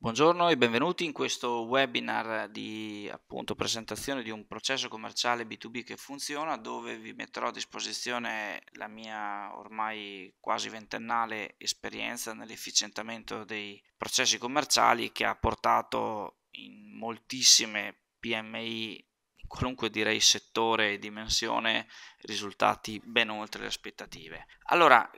Buongiorno e benvenuti in questo webinar di appunto, presentazione di un processo commerciale B2B che funziona dove vi metterò a disposizione la mia ormai quasi ventennale esperienza nell'efficientamento dei processi commerciali che ha portato in moltissime PMI in qualunque direi settore e dimensione risultati ben oltre le aspettative. Allora,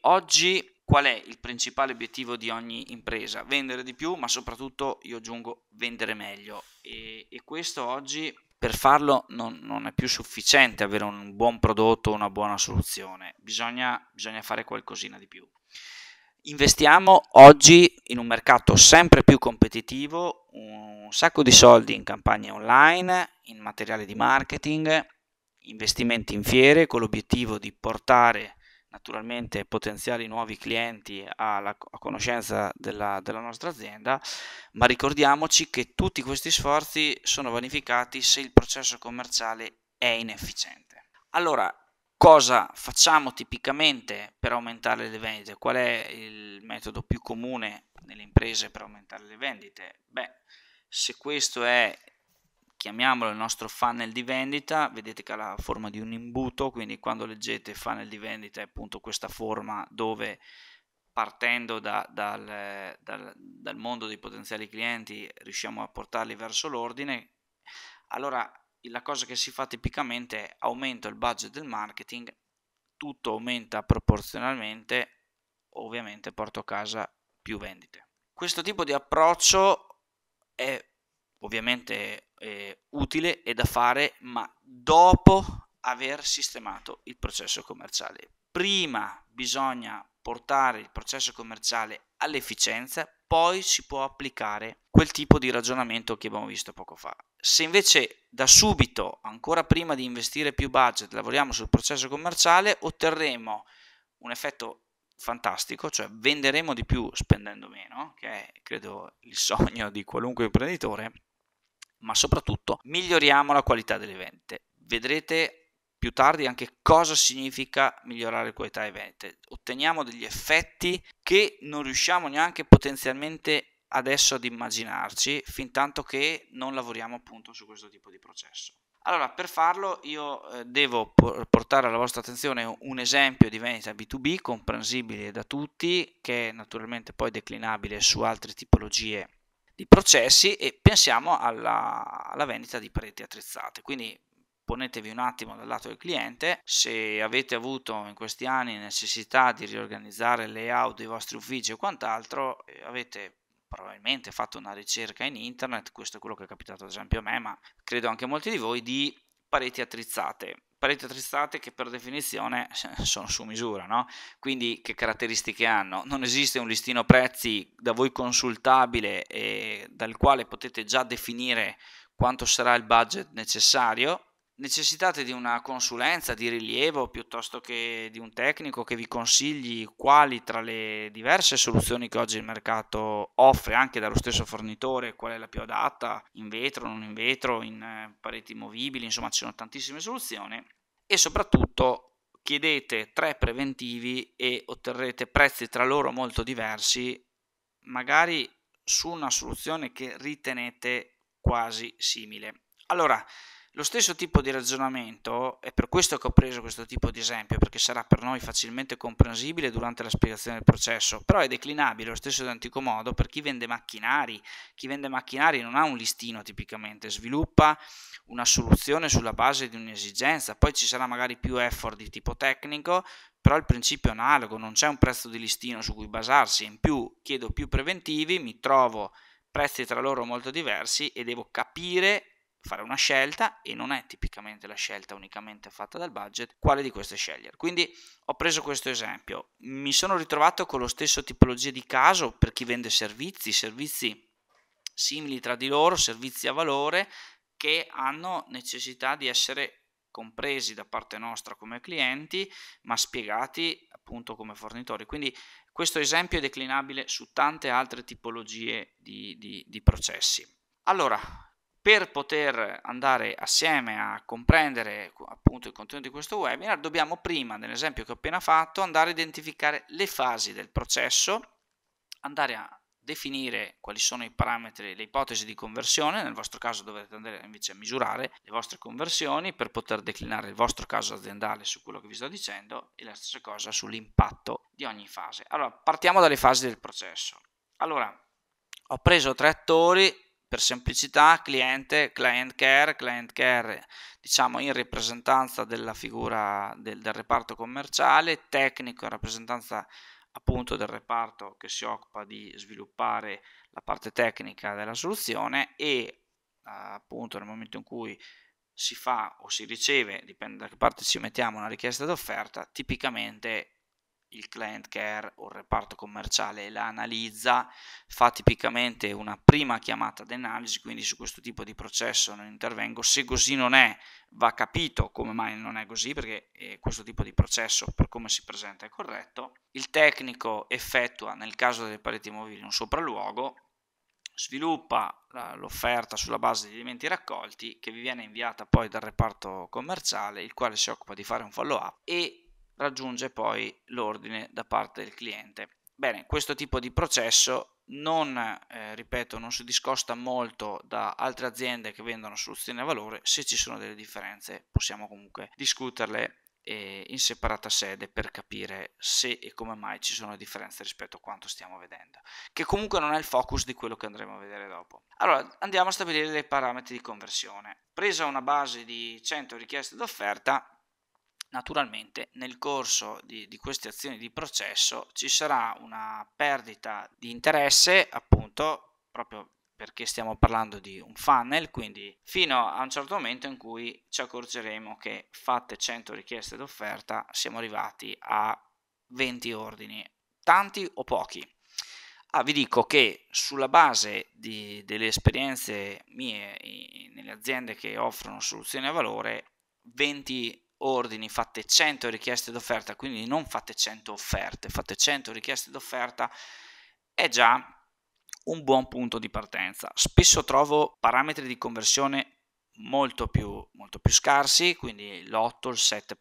oggi qual è il principale obiettivo di ogni impresa? Vendere di più, ma soprattutto io aggiungo vendere meglio. E, e questo oggi per farlo non, non, è più sufficiente avere un buon prodotto, una buona soluzione, bisogna, bisogna fare qualcosina di più. Investiamo oggi in un mercato sempre più competitivo, un sacco di soldi in campagne online, in materiale di marketing, investimenti in fiere con l'obiettivo di portare naturalmente potenziali nuovi clienti alla, a conoscenza della, della nostra azienda, ma ricordiamoci che tutti questi sforzi sono vanificati se il processo commerciale è inefficiente. Allora, cosa facciamo tipicamente per aumentare le vendite? Qual è il metodo più comune nelle imprese per aumentare le vendite? Beh, se questo è chiamiamolo il nostro funnel di vendita, vedete che ha la forma di un imbuto, quindi quando leggete funnel di vendita è appunto questa forma dove partendo da, dal, dal, dal mondo dei potenziali clienti riusciamo a portarli verso l'ordine, allora la cosa che si fa tipicamente è aumento il budget del marketing, tutto aumenta proporzionalmente, ovviamente porto a casa più vendite. Questo tipo di approccio è ovviamente eh, utile e da fare, ma dopo aver sistemato il processo commerciale. Prima bisogna portare il processo commerciale all'efficienza, poi si può applicare quel tipo di ragionamento che abbiamo visto poco fa. Se invece da subito, ancora prima di investire più budget, lavoriamo sul processo commerciale, otterremo un effetto fantastico, cioè venderemo di più spendendo meno, che è credo il sogno di qualunque imprenditore, ma soprattutto miglioriamo la qualità delle vendite. Vedrete più tardi anche cosa significa migliorare la qualità delle vendite. Otteniamo degli effetti che non riusciamo neanche potenzialmente adesso ad immaginarci fin tanto che non lavoriamo appunto su questo tipo di processo. Allora, per farlo io eh, devo portare alla vostra attenzione un esempio di vendita B2B comprensibile da tutti, che è naturalmente poi declinabile su altre tipologie di processi e pensiamo alla, alla vendita di pareti attrezzate. Quindi ponetevi un attimo dal lato del cliente, se avete avuto in questi anni necessità di riorganizzare il layout dei vostri uffici o quant'altro, eh, avete probabilmente fatto una ricerca in internet, questo è quello che è capitato ad esempio a me, ma credo anche a molti di voi, di pareti attrezzate pareti attrezzate che per definizione eh, sono su misura, no? Quindi che caratteristiche hanno? Non esiste un listino prezzi da voi consultabile e dal quale potete già definire quanto sarà il budget necessario, necessitate di una consulenza di rilievo piuttosto che di un tecnico che vi consigli quali tra le diverse soluzioni che oggi il mercato offre anche dallo stesso fornitore qual è la più adatta in vetro, non in vetro, in eh, pareti movibili, insomma ci sono tantissime soluzioni e soprattutto chiedete tre preventivi e otterrete prezzi tra loro molto diversi, magari su una soluzione che ritenete quasi simile. Allora, lo stesso tipo di ragionamento, è per questo che ho preso questo tipo di esempio, perché sarà per noi facilmente comprensibile durante la spiegazione del processo, però è declinabile lo stesso identico modo per chi vende macchinari. Chi vende macchinari non ha un listino tipicamente, sviluppa una soluzione sulla base di un'esigenza, poi ci sarà magari più effort di tipo tecnico, però il principio è analogo, non c'è un prezzo di listino su cui basarsi, in più chiedo più preventivi, mi trovo prezzi tra loro molto diversi e devo capire fare una scelta e non è tipicamente la scelta unicamente fatta dal budget, quale di queste scegliere. Quindi ho preso questo esempio, mi sono ritrovato con lo stesso tipologia di caso per chi vende servizi, servizi simili tra di loro, servizi a valore che hanno necessità di essere compresi da parte nostra come clienti, ma spiegati appunto come fornitori. Quindi questo esempio è declinabile su tante altre tipologie di, di, di processi. Allora, per poter andare assieme a comprendere appunto il contenuto di questo webinar, dobbiamo prima, nell'esempio che ho appena fatto, andare a identificare le fasi del processo, andare a definire quali sono i parametri, le ipotesi di conversione, nel vostro caso dovete andare invece a misurare le vostre conversioni per poter declinare il vostro caso aziendale su quello che vi sto dicendo e la stessa cosa sull'impatto di ogni fase. Allora, partiamo dalle fasi del processo. Allora, ho preso tre attori, per semplicità cliente, client care, client care diciamo in rappresentanza della figura del, del, reparto commerciale, tecnico in rappresentanza appunto del reparto che si occupa di sviluppare la parte tecnica della soluzione e eh, appunto nel momento in cui si fa o si riceve, dipende da che parte ci mettiamo, una richiesta d'offerta, tipicamente il client care o il reparto commerciale la analizza, fa tipicamente una prima chiamata di analisi, quindi su questo tipo di processo non intervengo, se così non è va capito come mai non è così perché eh, questo tipo di processo per come si presenta è corretto, il tecnico effettua nel caso delle pareti mobili un sopralluogo, sviluppa l'offerta sulla base di elementi raccolti che vi viene inviata poi dal reparto commerciale il quale si occupa di fare un follow up e raggiunge poi l'ordine da parte del cliente. Bene, questo tipo di processo non, eh, ripeto, non si discosta molto da altre aziende che vendono soluzioni a valore, se ci sono delle differenze possiamo comunque discuterle eh, in separata sede per capire se e come mai ci sono differenze rispetto a quanto stiamo vedendo, che comunque non è il focus di quello che andremo a vedere dopo. Allora andiamo a stabilire dei parametri di conversione. Presa una base di 100 richieste d'offerta, Naturalmente nel corso di, di, queste azioni di processo ci sarà una perdita di interesse, appunto, proprio perché stiamo parlando di un funnel, quindi fino a un certo momento in cui ci accorgeremo che fatte 100 richieste d'offerta siamo arrivati a 20 ordini, tanti o pochi. Ah, vi dico che sulla base di, delle esperienze mie nelle aziende che offrono soluzioni a valore, 20 ordini, fate 100 richieste d'offerta, quindi non fate 100 offerte, fate 100 richieste d'offerta, è già un buon punto di partenza. Spesso trovo parametri di conversione molto più, molto più scarsi, quindi l'8, il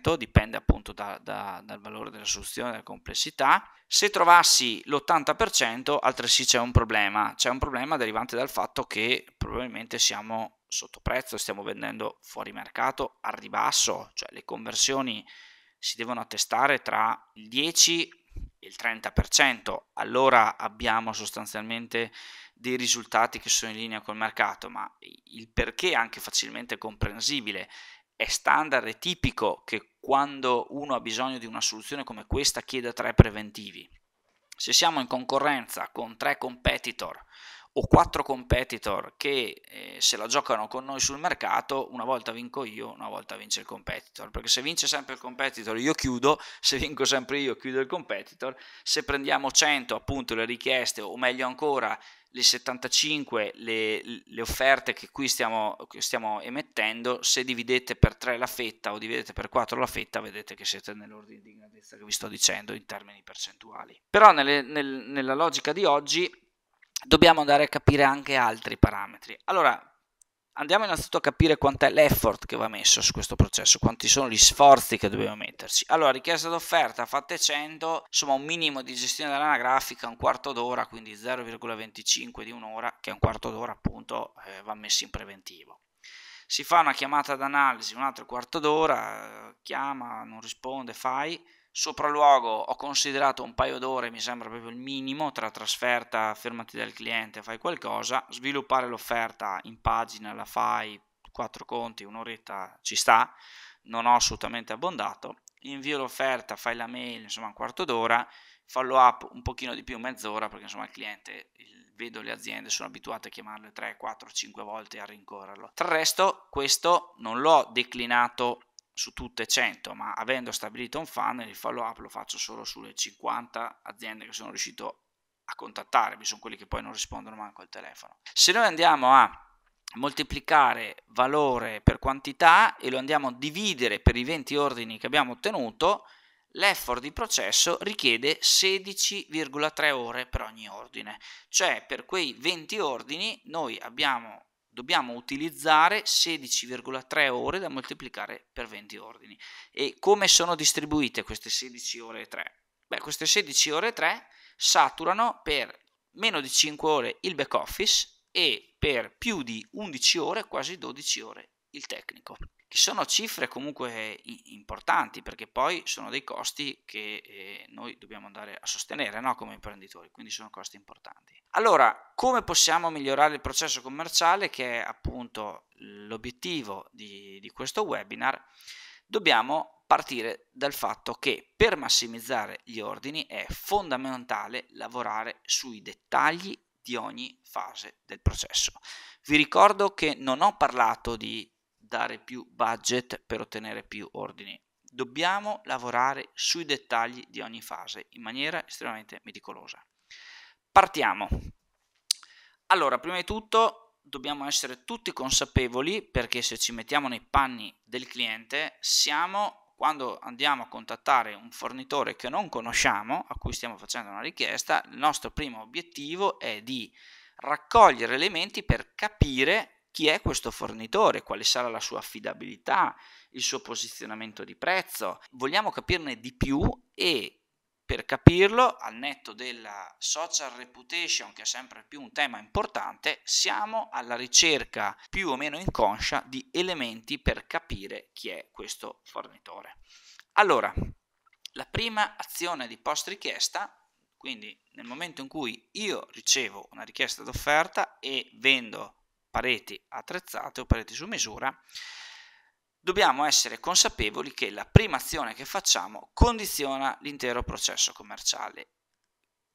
7%, dipende appunto da, da, dal valore della soluzione, della complessità. Se trovassi l'80%, altresì c'è un problema, c'è un problema derivante dal fatto che probabilmente siamo sotto prezzo, stiamo vendendo fuori mercato al ribasso, cioè le conversioni si devono attestare tra il 10 e il 30%, allora abbiamo sostanzialmente dei risultati che sono in linea col mercato, ma il perché è anche facilmente comprensibile. È standard e tipico che quando uno ha bisogno di una soluzione come questa chieda tre preventivi. Se siamo in concorrenza con tre competitor o quattro competitor che eh, se la giocano con noi sul mercato, una volta vinco io, una volta vince il competitor, perché se vince sempre il competitor io chiudo, se vinco sempre io chiudo il competitor, se prendiamo 100 appunto le richieste o meglio ancora le 75 le, le offerte che qui stiamo, che stiamo emettendo, se dividete per 3 la fetta o dividete per 4 la fetta vedete che siete nell'ordine di grandezza che vi sto dicendo in termini percentuali. Però nelle, nel, nella logica di oggi dobbiamo andare a capire anche altri parametri. Allora, andiamo innanzitutto a capire quant'è l'effort che va messo su questo processo, quanti sono gli sforzi che dobbiamo metterci. Allora, richiesta d'offerta fatte 100, insomma un minimo di gestione dell'anagrafica, un quarto d'ora, quindi 0,25 di un'ora, che è un quarto d'ora appunto eh, va messo in preventivo. Si fa una chiamata d'analisi, un altro quarto d'ora, chiama, non risponde, fai, Sopralluogo ho considerato un paio d'ore, mi sembra proprio il minimo, tra trasferta, fermati dal cliente, fai qualcosa, sviluppare l'offerta in pagina, la fai, quattro conti, un'oretta ci sta, non ho assolutamente abbondato, invio l'offerta, fai la mail, insomma un quarto d'ora, follow up un pochino di più, mezz'ora, perché insomma il cliente, il, vedo le aziende, sono abituate a chiamarle 3, 4, 5 volte a rincorrerlo. Tra il resto questo non l'ho declinato su tutte 100, ma avendo stabilito un funnel, il follow up lo faccio solo sulle 50 aziende che sono riuscito a contattare, contattarmi, sono quelli che poi non rispondono manco al telefono. Se noi andiamo a moltiplicare valore per quantità e lo andiamo a dividere per i 20 ordini che abbiamo ottenuto, l'effort di processo richiede 16,3 ore per ogni ordine, cioè per quei 20 ordini noi abbiamo dobbiamo utilizzare 16,3 ore da moltiplicare per 20 ordini. E come sono distribuite queste 16 ore e 3? Beh, queste 16 ore e 3 saturano per meno di 5 ore il back office e per più di 11 ore, quasi 12 ore, il tecnico che sono cifre comunque importanti perché poi sono dei costi che eh, noi dobbiamo andare a sostenere no? come imprenditori, quindi sono costi importanti. Allora, come possiamo migliorare il processo commerciale che è appunto l'obiettivo di, di questo webinar? Dobbiamo partire dal fatto che per massimizzare gli ordini è fondamentale lavorare sui dettagli di ogni fase del processo. Vi ricordo che non ho parlato di dare più budget per ottenere più ordini. Dobbiamo lavorare sui dettagli di ogni fase in maniera estremamente meticolosa. Partiamo. Allora, prima di tutto dobbiamo essere tutti consapevoli perché se ci mettiamo nei panni del cliente, siamo quando andiamo a contattare un fornitore che non conosciamo, a cui stiamo facendo una richiesta, il nostro primo obiettivo è di raccogliere elementi per capire chi è questo fornitore, quale sarà la sua affidabilità, il suo posizionamento di prezzo. Vogliamo capirne di più e per capirlo, al netto della social reputation, che è sempre più un tema importante, siamo alla ricerca più o meno inconscia di elementi per capire chi è questo fornitore. Allora, la prima azione di post richiesta, quindi nel momento in cui io ricevo una richiesta d'offerta e vendo pareti attrezzate o pareti su misura, dobbiamo essere consapevoli che la prima azione che facciamo condiziona l'intero processo commerciale.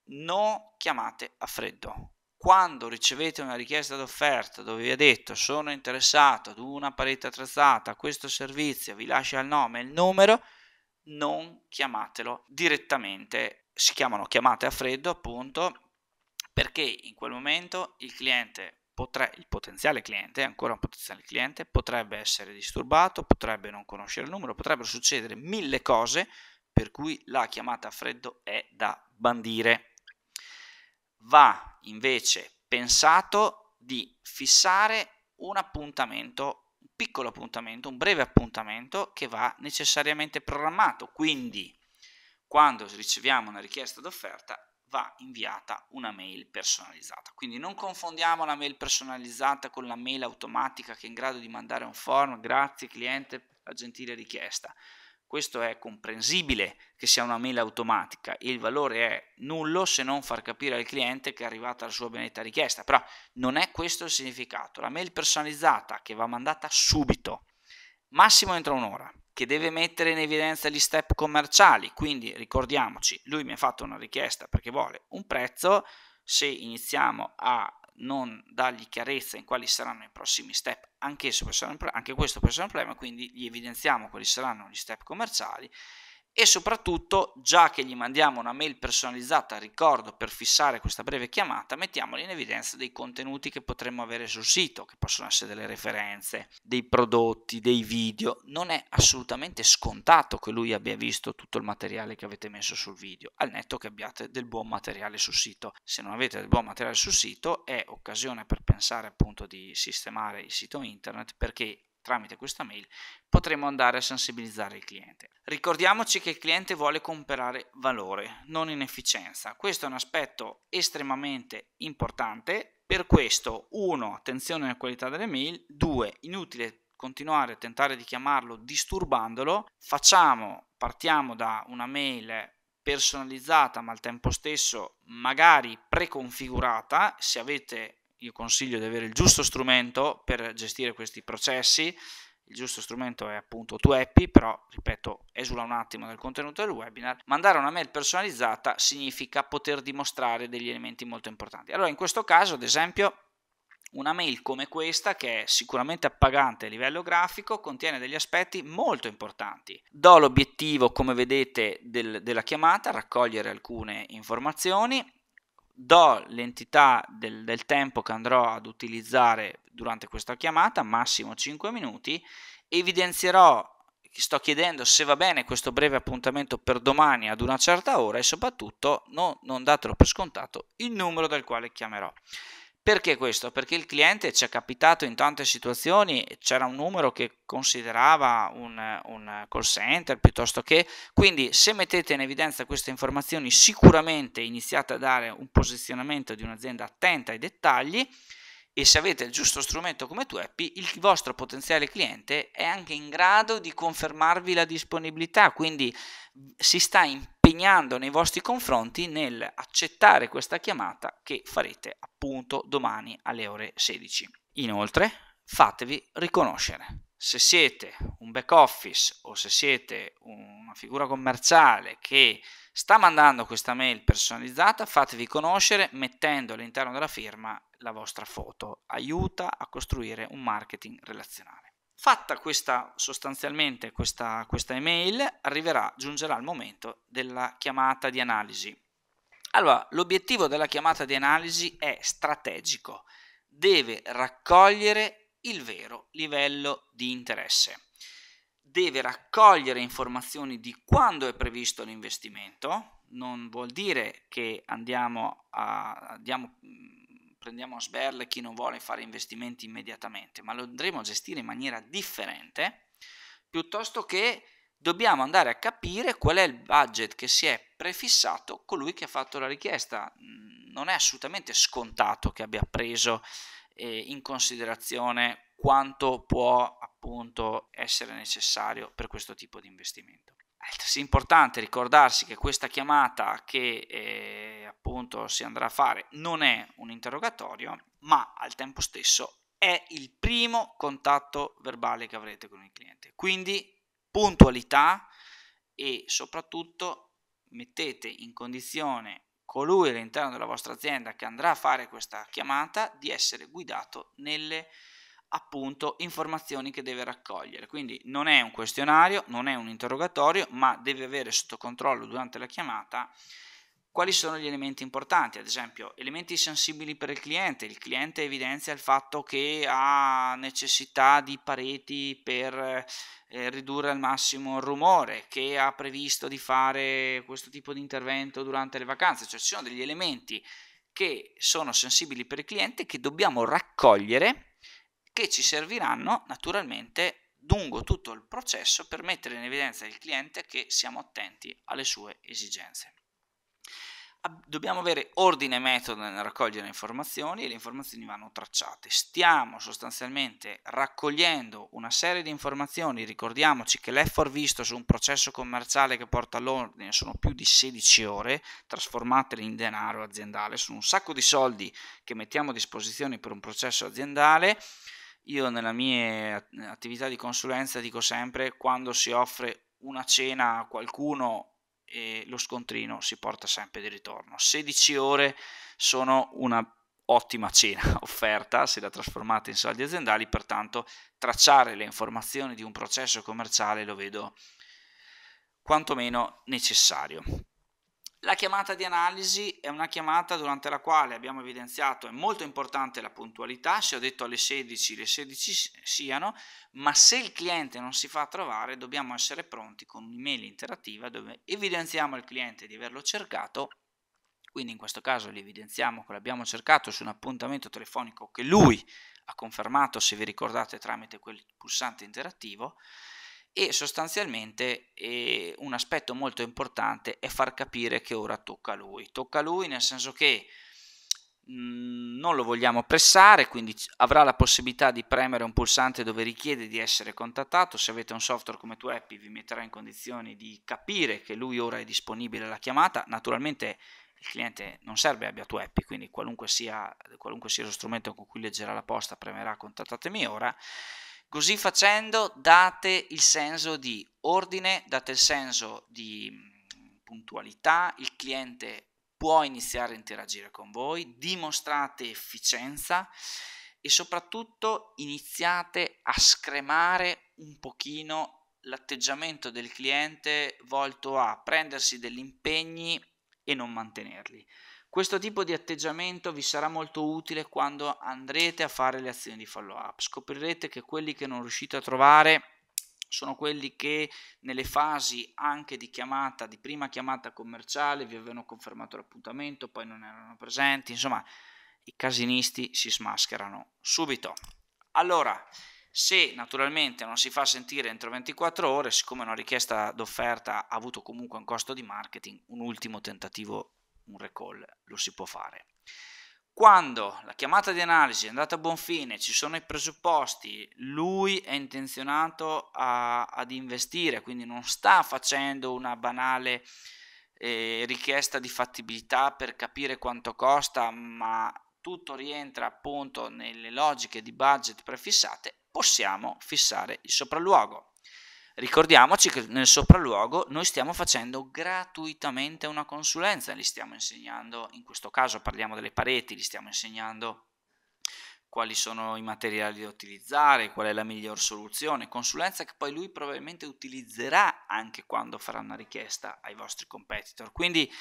Non chiamate a freddo. Quando ricevete una richiesta d'offerta dove vi ha detto sono interessato ad una parete attrezzata, a questo servizio, vi lascia il nome e il numero, non chiamatelo direttamente. Si chiamano chiamate a freddo appunto perché in quel momento il cliente potre, il potenziale cliente, ancora un potenziale cliente, potrebbe essere disturbato, potrebbe non conoscere il numero, potrebbero succedere mille cose per cui la chiamata a freddo è da bandire. Va invece pensato di fissare un appuntamento, un piccolo appuntamento, un breve appuntamento che va necessariamente programmato, quindi quando riceviamo una richiesta d'offerta va inviata una mail personalizzata. Quindi non confondiamo la mail personalizzata con la mail automatica che è in grado di mandare un form, grazie cliente per la gentile richiesta. Questo è comprensibile che sia una mail automatica, il valore è nullo se non far capire al cliente che è arrivata la sua benedetta richiesta, però non è questo il significato. La mail personalizzata che va mandata subito, massimo entro un'ora, che deve mettere in evidenza gli step commerciali, quindi ricordiamoci, lui mi ha fatto una richiesta perché vuole un prezzo, se iniziamo a non dargli chiarezza in quali saranno i prossimi step, anche, anche questo può essere un problema, quindi gli evidenziamo quali saranno gli step commerciali e soprattutto già che gli mandiamo una mail personalizzata ricordo per fissare questa breve chiamata mettiamoli in evidenza dei contenuti che potremmo avere sul sito che possono essere delle referenze dei prodotti dei video non è assolutamente scontato che lui abbia visto tutto il materiale che avete messo sul video al netto che abbiate del buon materiale sul sito se non avete del buon materiale sul sito è occasione per pensare appunto di sistemare il sito internet perché tramite questa mail potremo andare a sensibilizzare il cliente. Ricordiamoci che il cliente vuole comprare valore, non inefficienza. Questo è un aspetto estremamente importante. Per questo, 1. Attenzione alla qualità delle mail, due, Inutile continuare a tentare di chiamarlo disturbandolo. Facciamo, partiamo da una mail personalizzata ma al tempo stesso magari preconfigurata se avete io consiglio di avere il giusto strumento per gestire questi processi. Il giusto strumento è appunto 2Happy, però ripeto, esula un attimo dal contenuto del webinar. Mandare una mail personalizzata significa poter dimostrare degli elementi molto importanti. Allora, in questo caso, ad esempio, una mail come questa, che è sicuramente appagante a livello grafico, contiene degli aspetti molto importanti. Do l'obiettivo, come vedete, del, della chiamata, raccogliere alcune informazioni, do l'entità del, del tempo che andrò ad utilizzare durante questa chiamata, massimo 5 minuti, evidenzierò sto chiedendo se va bene questo breve appuntamento per domani ad una certa ora e soprattutto no, non datelo per scontato il numero dal quale chiamerò. Perché questo? Perché il cliente ci è capitato in tante situazioni, c'era un numero che considerava un, un, call center piuttosto che, quindi se mettete in evidenza queste informazioni sicuramente iniziate a dare un posizionamento di un'azienda attenta ai dettagli e se avete il giusto strumento come Tueppi, il vostro potenziale cliente è anche in grado di confermarvi la disponibilità, quindi si sta in impegnando nei vostri confronti nel accettare questa chiamata che farete appunto domani alle ore 16. Inoltre, fatevi riconoscere. Se siete un back office o se siete una figura commerciale che sta mandando questa mail personalizzata, fatevi conoscere mettendo all'interno della firma la vostra foto. Aiuta a costruire un marketing relazionale. Fatta questa sostanzialmente questa, questa email, arriverà, giungerà il momento della chiamata di analisi. Allora, l'obiettivo della chiamata di analisi è strategico, deve raccogliere il vero livello di interesse, deve raccogliere informazioni di quando è previsto l'investimento, non vuol dire che andiamo a, andiamo, mm, prendiamo a sberle chi non vuole fare investimenti immediatamente, ma lo andremo a gestire in maniera differente, piuttosto che dobbiamo andare a capire qual è il budget che si è prefissato colui che ha fatto la richiesta. Mm, non è assolutamente scontato che abbia preso eh, in considerazione quanto può appunto essere necessario per questo tipo di investimento. È importante ricordarsi che questa chiamata che eh, appunto si andrà a fare non è un interrogatorio, ma al tempo stesso è il primo contatto verbale che avrete con il cliente. Quindi puntualità e soprattutto mettete in condizione colui all'interno della vostra azienda che andrà a fare questa chiamata di essere guidato nelle appunto informazioni che deve raccogliere. Quindi non è un questionario, non è un interrogatorio, ma deve avere sotto controllo durante la chiamata quali sono gli elementi importanti, ad esempio elementi sensibili per il cliente, il cliente evidenzia il fatto che ha necessità di pareti per eh, ridurre al massimo il rumore, che ha previsto di fare questo tipo di intervento durante le vacanze, cioè ci sono degli elementi che sono sensibili per il cliente che dobbiamo raccogliere che ci serviranno naturalmente lungo tutto il processo per mettere in evidenza il cliente che siamo attenti alle sue esigenze. Dobbiamo avere ordine e metodo nel raccogliere informazioni e le informazioni vanno tracciate. Stiamo sostanzialmente raccogliendo una serie di informazioni, ricordiamoci che l'effort visto su un processo commerciale che porta all'ordine sono più di 16 ore, trasformatele in denaro aziendale, sono un sacco di soldi che mettiamo a disposizione per un processo aziendale io nella mie attività di consulenza dico sempre quando si offre una cena a qualcuno e eh, lo scontrino si porta sempre di ritorno. 16 ore sono una ottima cena offerta se la trasformate in soldi aziendali, pertanto tracciare le informazioni di un processo commerciale lo vedo quantomeno necessario. La chiamata di analisi è una chiamata durante la quale abbiamo evidenziato è molto importante la puntualità, se ho detto alle 16 le 16 siano, ma se il cliente non si fa trovare dobbiamo essere pronti con un'email interattiva dove evidenziamo al cliente di averlo cercato, quindi in questo caso gli evidenziamo che l'abbiamo cercato su un appuntamento telefonico che lui ha confermato, se vi ricordate, tramite quel pulsante interattivo, e sostanzialmente eh, un aspetto molto importante è far capire che ora tocca a lui. Tocca a lui nel senso che mm, non lo vogliamo pressare, quindi avrà la possibilità di premere un pulsante dove richiede di essere contattato. Se avete un software come TwoAppi vi metterà in condizioni di capire che lui ora è disponibile alla chiamata. Naturalmente il cliente non serve abbia TwoAppi, quindi qualunque sia, qualunque sia lo strumento con cui leggerà la posta premerà contattatemi ora Così facendo date il senso di ordine, date il senso di mm, puntualità, il cliente può iniziare a interagire con voi, dimostrate efficienza e soprattutto iniziate a scremare un pochino l'atteggiamento del cliente volto a prendersi degli impegni e non mantenerli. Questo tipo di atteggiamento vi sarà molto utile quando andrete a fare le azioni di follow up. Scoprirete che quelli che non riuscite a trovare sono quelli che nelle fasi anche di chiamata, di prima chiamata commerciale, vi avevano confermato l'appuntamento, poi non erano presenti, insomma i casinisti si smascherano subito. Allora, se naturalmente non si fa sentire entro 24 ore, siccome una richiesta d'offerta ha avuto comunque un costo di marketing, un ultimo tentativo un recall lo si può fare. Quando la chiamata di analisi è andata a buon fine, ci sono i presupposti, lui è intenzionato a, ad investire, quindi non sta facendo una banale eh, richiesta di fattibilità per capire quanto costa, ma tutto rientra appunto nelle logiche di budget prefissate, possiamo fissare il sopralluogo. Ricordiamoci che nel sopralluogo noi stiamo facendo gratuitamente una consulenza, li stiamo insegnando, in questo caso parliamo delle pareti, li stiamo insegnando quali sono i materiali da utilizzare, qual è la miglior soluzione, consulenza che poi lui probabilmente utilizzerà anche quando farà una richiesta ai vostri competitor. Quindi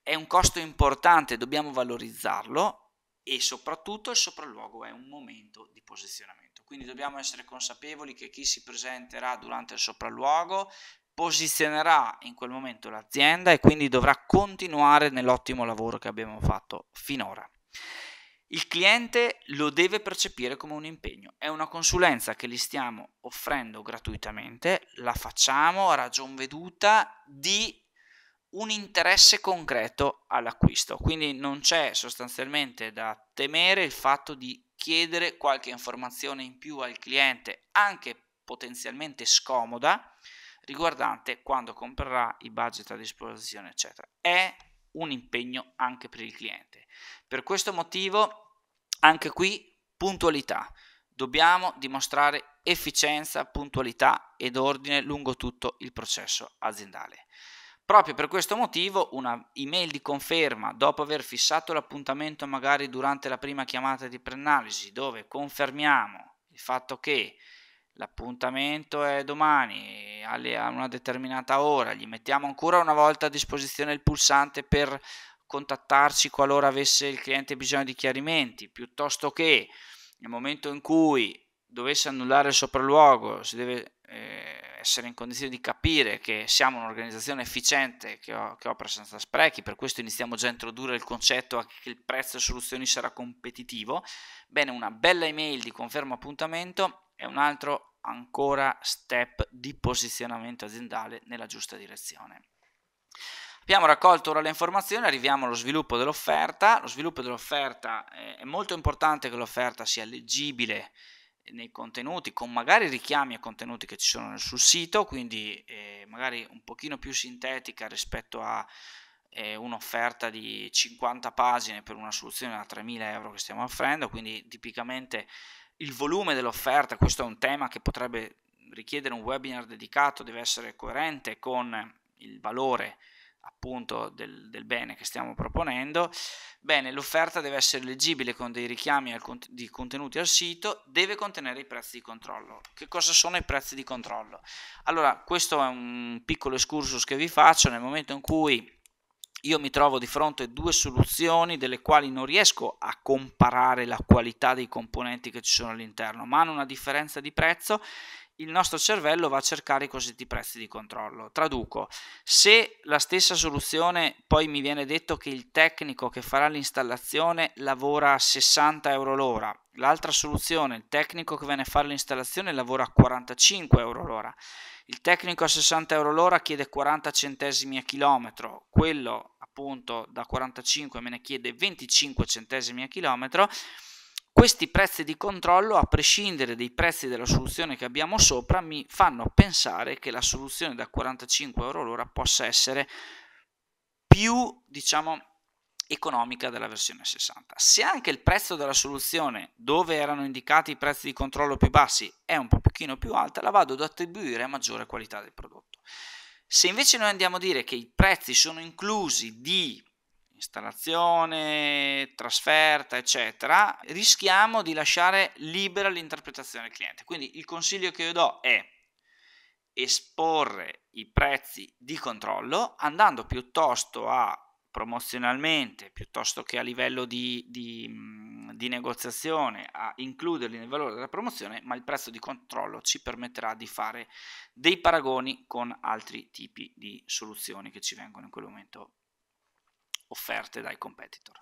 è un costo importante, dobbiamo valorizzarlo e soprattutto il sopralluogo è un momento di posizionamento. Quindi dobbiamo essere consapevoli che chi si presenterà durante il sopralluogo posizionerà in quel momento l'azienda e quindi dovrà continuare nell'ottimo lavoro che abbiamo fatto finora. Il cliente lo deve percepire come un impegno, è una consulenza che gli stiamo offrendo gratuitamente, la facciamo a ragion veduta di un interesse concreto all'acquisto, quindi non c'è sostanzialmente da temere il fatto di chiedere qualche informazione in più al cliente, anche potenzialmente scomoda, riguardante quando comprerà i budget a disposizione, eccetera. È un impegno anche per il cliente. Per questo motivo, anche qui, puntualità. Dobbiamo dimostrare efficienza, puntualità ed ordine lungo tutto il processo aziendale. Proprio per questo motivo una email di conferma, dopo aver fissato l'appuntamento magari durante la prima chiamata di preanalisi, dove confermiamo il fatto che l'appuntamento è domani a una determinata ora, gli mettiamo ancora una volta a disposizione il pulsante per contattarci qualora avesse il cliente bisogno di chiarimenti, piuttosto che nel momento in cui dovesse annullare il sopralluogo, si deve eh, essere in condizione di capire che siamo un'organizzazione efficiente che, ho, che, opera senza sprechi, per questo iniziamo già a introdurre il concetto che il prezzo e soluzioni sarà competitivo, bene, una bella email di conferma appuntamento è un altro ancora step di posizionamento aziendale nella giusta direzione. Abbiamo raccolto ora le informazioni, arriviamo allo sviluppo dell'offerta. Lo sviluppo dell'offerta eh, è molto importante che l'offerta sia leggibile, nei contenuti, con magari richiami a contenuti che ci sono sul sito, quindi eh, magari un pochino più sintetica rispetto a eh, un'offerta di 50 pagine per una soluzione a 3.000 euro che stiamo offrendo, quindi tipicamente il volume dell'offerta, questo è un tema che potrebbe richiedere un webinar dedicato, deve essere coerente con il valore appunto del, del bene che stiamo proponendo, bene, l'offerta deve essere leggibile con dei richiami al, di contenuti al sito, deve contenere i prezzi di controllo. Che cosa sono i prezzi di controllo? Allora, questo è un piccolo excursus che vi faccio nel momento in cui io mi trovo di fronte a due soluzioni delle quali non riesco a comparare la qualità dei componenti che ci sono all'interno, ma hanno una differenza di prezzo il nostro cervello va a cercare i cosiddetti prezzi di controllo. Traduco, se la stessa soluzione poi mi viene detto che il tecnico che farà l'installazione lavora a 60 euro l'ora, l'altra soluzione, il tecnico che viene a fare l'installazione lavora a 45 euro l'ora, il tecnico a 60 euro l'ora chiede 40 centesimi a chilometro, quello appunto da 45 me ne chiede 25 centesimi a chilometro, questi prezzi di controllo, a prescindere dai prezzi della soluzione che abbiamo sopra, mi fanno pensare che la soluzione da 45 euro l'ora possa essere più, diciamo, economica della versione 60. Se anche il prezzo della soluzione, dove erano indicati i prezzi di controllo più bassi, è un pochino più alta, la vado ad attribuire a maggiore qualità del prodotto. Se invece noi andiamo a dire che i prezzi sono inclusi di installazione, trasferta, eccetera, rischiamo di lasciare libera l'interpretazione del cliente. Quindi il consiglio che io do è esporre i prezzi di controllo andando piuttosto a promozionalmente piuttosto che a livello di, di, di, negoziazione a includerli nel valore della promozione, ma il prezzo di controllo ci permetterà di fare dei paragoni con altri tipi di soluzioni che ci vengono in quel momento offerte dai competitor.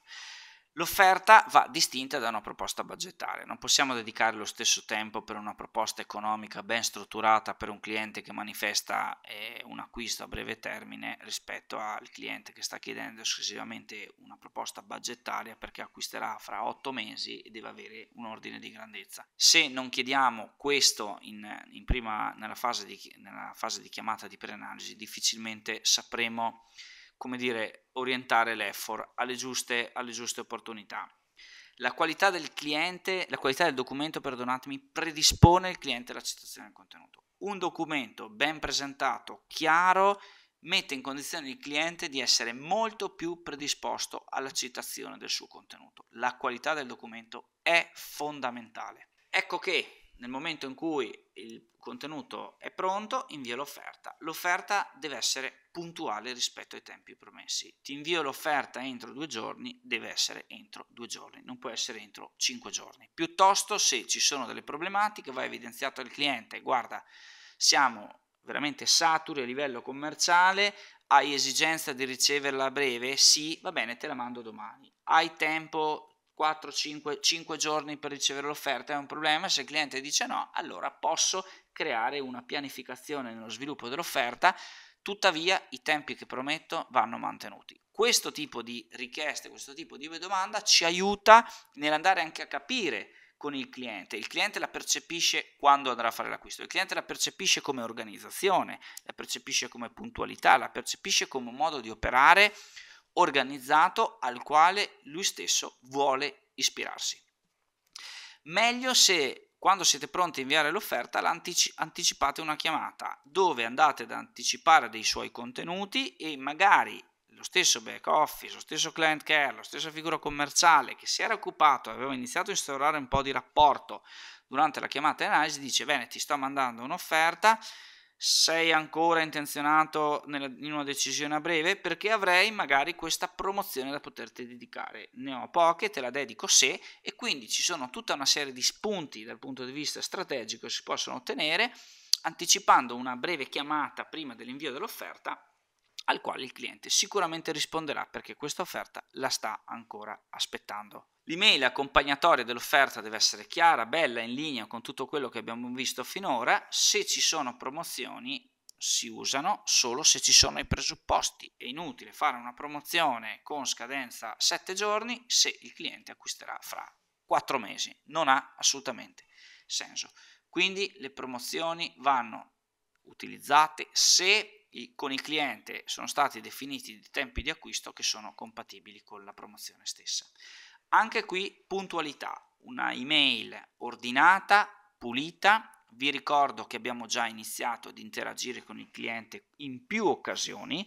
L'offerta va distinta da una proposta budgetaria, non possiamo dedicare lo stesso tempo per una proposta economica ben strutturata per un cliente che manifesta eh, un acquisto a breve termine rispetto al cliente che sta chiedendo esclusivamente una proposta budgetaria perché acquisterà fra 8 mesi e deve avere un ordine di grandezza. Se non chiediamo questo in, in prima, nella, fase di, nella fase di chiamata di preanalisi, difficilmente sapremo come dire, orientare l'effort alle giuste, alle giuste opportunità. La qualità del cliente, la qualità del documento, perdonatemi, predispone il cliente alla citazione del contenuto. Un documento ben presentato, chiaro, mette in condizione il cliente di essere molto più predisposto alla citazione del suo contenuto. La qualità del documento è fondamentale. Ecco che nel momento in cui il contenuto è pronto, invio l'offerta. L'offerta deve essere puntuale rispetto ai tempi promessi. Ti invio l'offerta entro due giorni, deve essere entro due giorni, non può essere entro cinque giorni. Piuttosto, se ci sono delle problematiche, va evidenziato al cliente, guarda, siamo veramente saturi a livello commerciale, hai esigenza di riceverla a breve? Sì, va bene, te la mando domani. Hai tempo 4, 5, 5 giorni per ricevere l'offerta è un problema, se il cliente dice no, allora posso creare una pianificazione nello sviluppo dell'offerta, tuttavia i tempi che prometto vanno mantenuti. Questo tipo di richieste, questo tipo di domanda ci aiuta nell'andare anche a capire con il cliente. Il cliente la percepisce quando andrà a fare l'acquisto, il cliente la percepisce come organizzazione, la percepisce come puntualità, la percepisce come modo di operare organizzato al quale lui stesso vuole ispirarsi. Meglio se quando siete pronti a inviare l'offerta anticipate una chiamata dove andate ad anticipare dei suoi contenuti e magari lo stesso back office, lo stesso client care, la stessa figura commerciale che si era occupato aveva iniziato a instaurare un po' di rapporto durante la chiamata analisi dice bene ti sto mandando un'offerta sei ancora intenzionato nella, in una decisione a breve perché avrei magari questa promozione da poterti dedicare. Ne ho poche, te la dedico se e quindi ci sono tutta una serie di spunti dal punto di vista strategico che si possono ottenere anticipando una breve chiamata prima dell'invio dell'offerta al quale il cliente sicuramente risponderà perché questa offerta la sta ancora aspettando. L'email accompagnatoria dell'offerta deve essere chiara, bella, in linea con tutto quello che abbiamo visto finora. Se ci sono promozioni si usano solo se ci sono i presupposti. È inutile fare una promozione con scadenza 7 giorni se il cliente acquisterà fra 4 mesi. Non ha assolutamente senso. Quindi le promozioni vanno utilizzate se con il cliente sono stati definiti dei tempi di acquisto che sono compatibili con la promozione stessa. Anche qui puntualità, una email ordinata, pulita, vi ricordo che abbiamo già iniziato ad interagire con il cliente in più occasioni.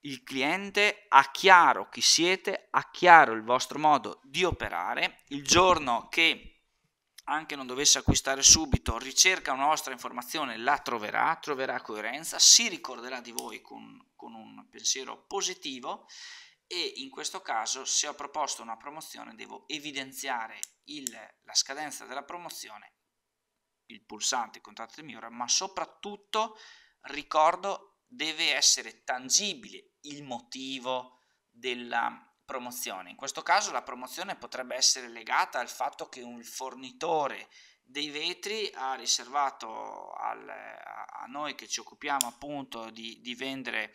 Il cliente ha chiaro chi siete, ha chiaro il vostro modo di operare. Il giorno che anche non dovesse acquistare subito, ricerca una vostra informazione, la troverà, troverà coerenza, si ricorderà di voi con, con un pensiero positivo e in questo caso se ho proposto una promozione devo evidenziare il, la scadenza della promozione, il pulsante contatto di Miura, ma soprattutto ricordo deve essere tangibile il motivo della promozione. In questo caso la promozione potrebbe essere legata al fatto che un fornitore dei vetri ha riservato al, a noi che ci occupiamo appunto di, di vendere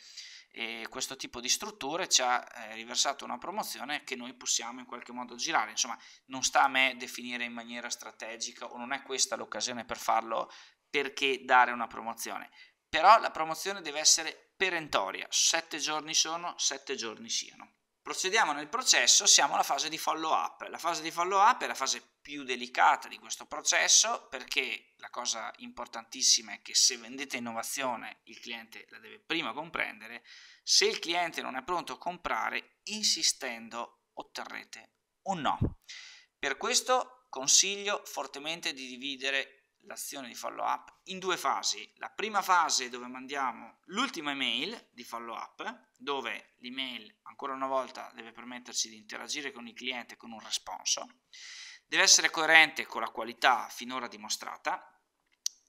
eh, questo tipo di strutture ci ha eh, riversato una promozione che noi possiamo in qualche modo girare insomma non sta a me definire in maniera strategica o non è questa l'occasione per farlo perché dare una promozione però la promozione deve essere perentoria sette giorni sono sette giorni siano Procediamo nel processo, siamo alla fase di follow up. La fase di follow up è la fase più delicata di questo processo perché la cosa importantissima è che se vendete innovazione il cliente la deve prima comprendere, se il cliente non è pronto a comprare, insistendo otterrete un no. Per questo consiglio fortemente di dividere l'azione di follow up in due fasi. La prima fase dove mandiamo l'ultima email di follow up, dove l'email ancora una volta deve permetterci di interagire con il cliente con un responso, deve essere coerente con la qualità finora dimostrata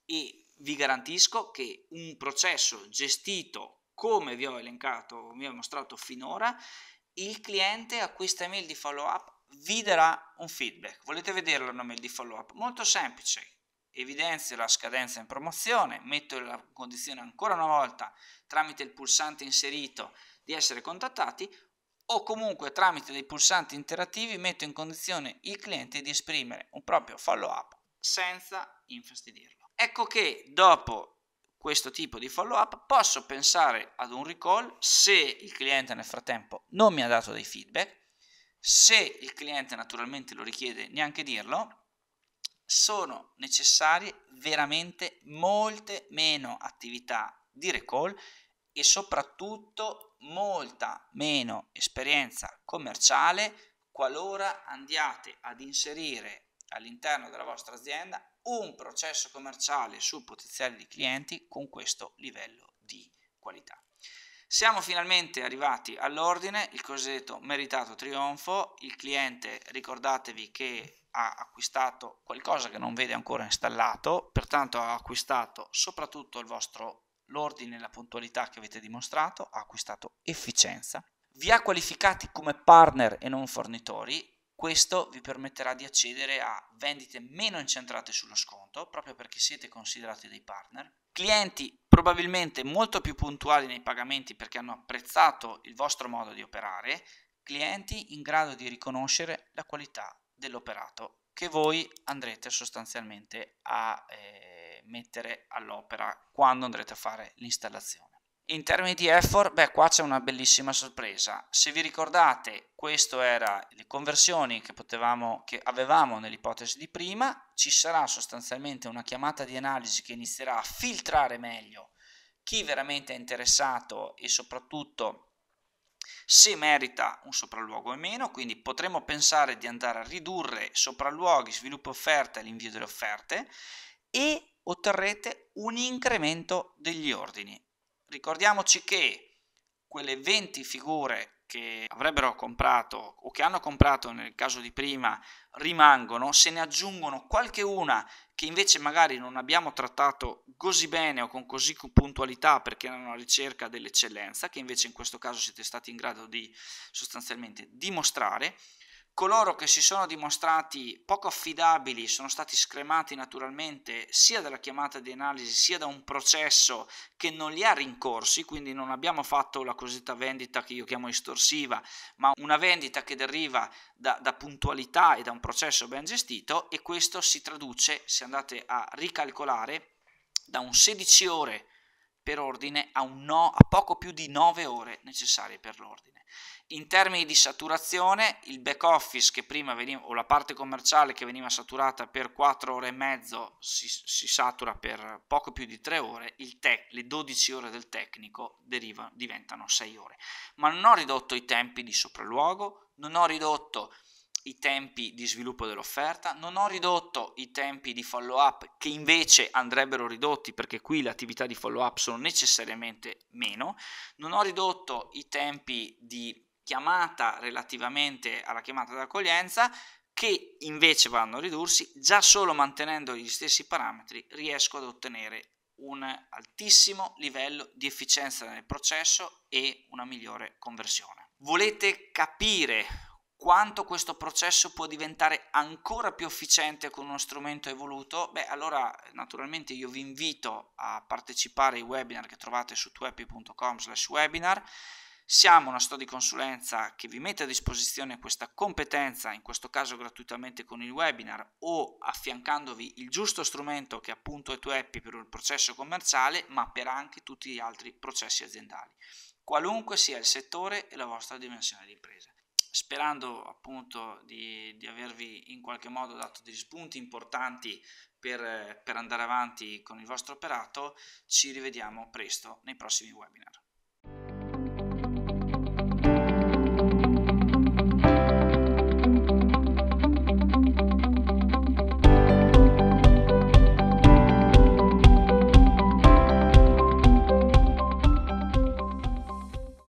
e vi garantisco che un processo gestito come vi ho elencato, vi ho mostrato finora, il cliente a questa email di follow up vi darà un feedback. Volete vederla una mail di follow up? Molto semplice evidenzio la scadenza in promozione, metto la condizione ancora una volta tramite il pulsante inserito di essere contattati o comunque tramite dei pulsanti interattivi metto in condizione il cliente di esprimere un proprio follow up senza infastidirlo. Ecco che dopo questo tipo di follow up posso pensare ad un recall se il cliente nel frattempo non mi ha dato dei feedback, se il cliente naturalmente lo richiede neanche dirlo sono necessarie veramente molte meno attività di recall e soprattutto molta meno esperienza commerciale qualora andiate ad inserire all'interno della vostra azienda un processo commerciale su potenziali di clienti con questo livello di qualità. Siamo finalmente arrivati all'ordine, il cosiddetto meritato trionfo, il cliente ricordatevi che ha acquistato qualcosa che non vede ancora installato, pertanto ha acquistato soprattutto il vostro l'ordine e la puntualità che avete dimostrato, ha acquistato efficienza, vi ha qualificati come partner e non fornitori, questo vi permetterà di accedere a vendite meno incentrate sullo sconto, proprio perché siete considerati dei partner, clienti probabilmente molto più puntuali nei pagamenti perché hanno apprezzato il vostro modo di operare, clienti in grado di riconoscere la qualità dell'operato che voi andrete sostanzialmente a eh, mettere all'opera quando andrete a fare l'installazione. In termini di effort, beh qua c'è una bellissima sorpresa. Se vi ricordate, queste erano le conversioni che, potevamo, che avevamo nell'ipotesi di prima, ci sarà sostanzialmente una chiamata di analisi che inizierà a filtrare meglio chi veramente è interessato e soprattutto se merita un sopralluogo o meno, quindi potremmo pensare di andare a ridurre sopralluoghi, sviluppo offerta e l'invio delle offerte e otterrete un incremento degli ordini. Ricordiamoci che quelle 20 figure che avrebbero comprato o che hanno comprato nel caso di prima rimangono, se ne aggiungono qualche una che invece magari non abbiamo trattato così bene o con così puntualità perché erano alla ricerca dell'eccellenza, che invece in questo caso siete stati in grado di sostanzialmente dimostrare, coloro che si sono dimostrati poco affidabili sono stati scremati naturalmente sia dalla chiamata di analisi sia da un processo che non li ha rincorsi, quindi non abbiamo fatto la cosiddetta vendita che io chiamo estorsiva, ma una vendita che deriva da, da puntualità e da un processo ben gestito e questo si traduce, se andate a ricalcolare, da un 16 ore per ordine a, no, a poco più di 9 ore necessarie per l'ordine. In termini di saturazione, il back office che prima veniva, o la parte commerciale che veniva saturata per 4 ore e mezzo si, si satura per poco più di 3 ore, tec, le 12 ore del tecnico deriva, diventano 6 ore. Ma non ho ridotto i tempi di sopralluogo, non ho ridotto i tempi di sviluppo dell'offerta, non ho ridotto i tempi di follow up che invece andrebbero ridotti perché qui le attività di follow up sono necessariamente meno, non ho ridotto i tempi di chiamata relativamente alla chiamata d'accoglienza che invece vanno a ridursi, già solo mantenendo gli stessi parametri riesco ad ottenere un altissimo livello di efficienza nel processo e una migliore conversione. Volete capire quanto questo processo può diventare ancora più efficiente con uno strumento evoluto, beh allora naturalmente io vi invito a partecipare ai webinar che trovate su tuepi.com slash webinar. Siamo una storia di consulenza che vi mette a disposizione questa competenza, in questo caso gratuitamente con il webinar o affiancandovi il giusto strumento che appunto è Tueppi per il processo commerciale, ma per anche tutti gli altri processi aziendali, qualunque sia il settore e la vostra dimensione di impresa sperando appunto di, di, avervi in qualche modo dato degli spunti importanti per, per andare avanti con il vostro operato, ci rivediamo presto nei prossimi webinar.